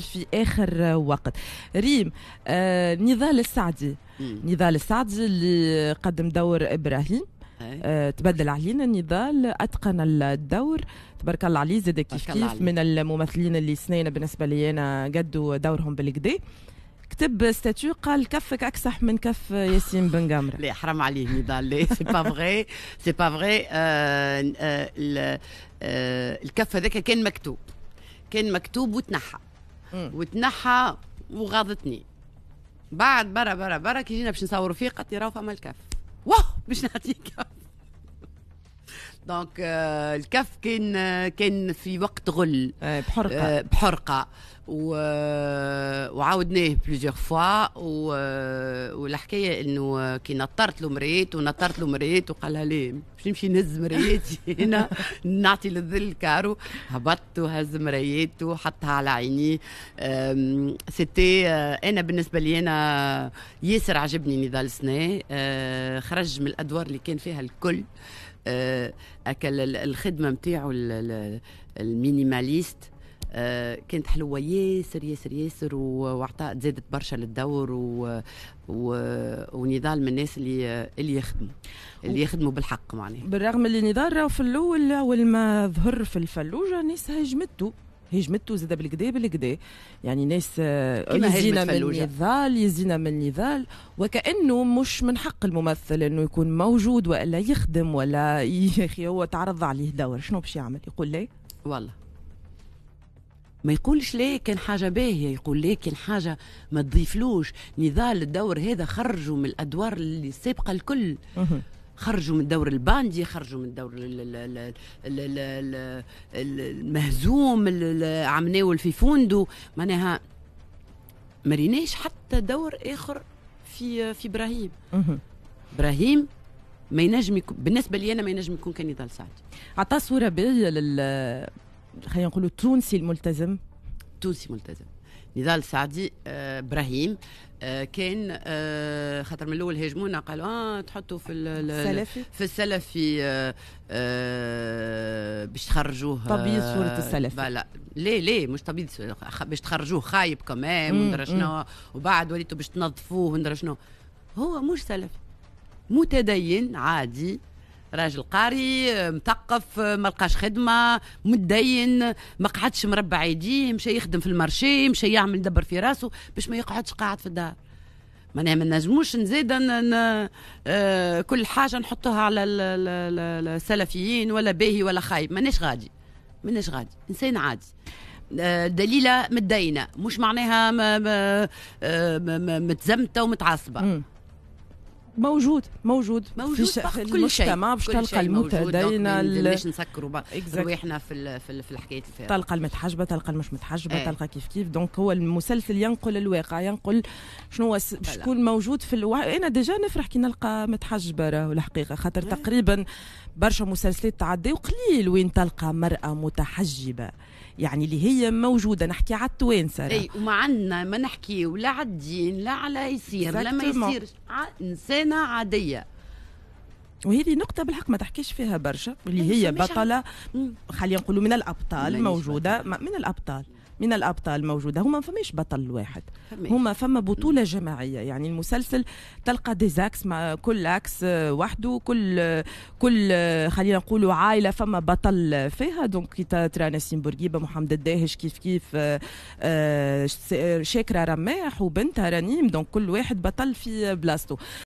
في اخر وقت ريم آه نضال السعدي نضال السعدي اللي قدم دور ابراهيم آه تبدل علينا نضال اتقن الدور تبارك الله عليه زاد كيف كيف من الممثلين اللي سنين بالنسبه لي انا قدوا دورهم بالكدا كتب ستاتيو قال كفك اكسح من كف ياسين بن قمر لا حرام عليه نضال لا سي با فغي سي با فغي الكف هذاك كان مكتوب كان مكتوب وتنحى وتنحى وغاضتني بعد برا برا برا كي جينا باش نصوروا فيه قالت لي راهو فما الكف واه باش نعطيك دونك الكف euh, كان كان في وقت غل إيه، بحرقه آه بحرقه و آه، وعاودناه بليزيور فوا آه، والحكايه انه كي نطرت له مريت ونطرت له مريت وقال لها ليه باش نمشي نهز مرياتي هنا نعطي للذل كارو هبط وهز مرياته وحطها على عيني سيتي آه، انا بالنسبه لي انا ياسر عجبني نضال سنا آه، خرج من الادوار اللي كان فيها الكل اكل الخدمه نتاعو المينيماليست آه، كانت حلوة ياسر ياسر ياسر وعطاء زادت برشا للدور و... و... ونضال من الناس اللي اللي يخدموا اللي يخدموا بالحق معناها بالرغم اللي نضال راهو في الاول اول ما ظهر في الفلوجه الناس هجمته هجمته زاد بالكدا بالكدا يعني ناس آه، يزينا من نضال يزينا من نضال وكانه مش من حق الممثل انه يكون موجود والا يخدم ولا يا اخي هو تعرض عليه دور شنو باش يعمل يقول لي والله ما يقولش ليه كان حاجة باهية يقول ليه كان حاجة ما تضيفلوش نضال الدور هذا خرجوا من الأدوار اللي سابقة الكل خرجوا من دور الباندي خرجوا من دور المهزوم عمناول في فوندو معناها ريناش حتى دور اخر في في ابراهيم ابراهيم ما ينجم يكون بالنسبه لي انا ما ينجم يكون كان يضل سعد عطى صوره باهيه لل خلينا نقولوا التونسي الملتزم التونسي ملتزم نضال السعدي آه، ابراهيم آه، كان آه، خاطر من الاول هاجمونا قالوا اه تحطوا في السلفي في السلفي باش تخرجوه طبيب صوره السلفي لا ليه ليه مش طبيب باش تخرجوه خايب كمان وندرى شنو وبعد وليتوا باش تنظفوه وندرى شنو هو مش سلفي متدين عادي راجل قاري مثقف ما لقاش خدمه متدين ما قعدش مربع يديه مشى يخدم في المارشي مشى يعمل دبر في راسه باش ما يقعدش قاعد في الدار معناها ما نجموش نزيد آه، كل حاجه نحطوها على السلفيين ولا باهي ولا خايب ماناش غادي ماناش غادي انسان عادي آه، دليله متدينه مش معناها آه، متزمته ومتعصبه موجود موجود موجود في, في المجتمع باش تلقى المتدينه باش نسكروا رواحنا في في الحكايات الفارغه تلقى المتحجبه تلقى المش متحجبه ايه. تلقى كيف كيف دونك هو المسلسل ينقل الواقع ينقل شنو هو شكون موجود في الوا... انا ديجا نفرح كي نلقى متحجبه راهو الحقيقه خاطر ايه. تقريبا برشا مسلسلات تعدي وقليل وين تلقى مراه متحجبه يعني اللي هي موجوده نحكي على التوانسه اي وما عندنا ما نحكي ولا على الدين لا على يصير لا ما يصيرش انسان انسانه عاديه وهذه نقطة بالحق ما تحكيش فيها برشا اللي هي بطلة خلينا نقولوا من الأبطال موجودة من الأبطال من الابطال موجوده هما ما فماش بطل واحد هما فما بطوله جماعيه يعني المسلسل تلقى ديزاكس مع كل اكس وحده كل كل خلينا نقولوا عائله فما بطل فيها دونك كي ترى نسيم بورقيبه محمد الداهش كيف كيف آه، آه، شاكره رماح وبنتها رنيم دونك كل واحد بطل في بلاصتو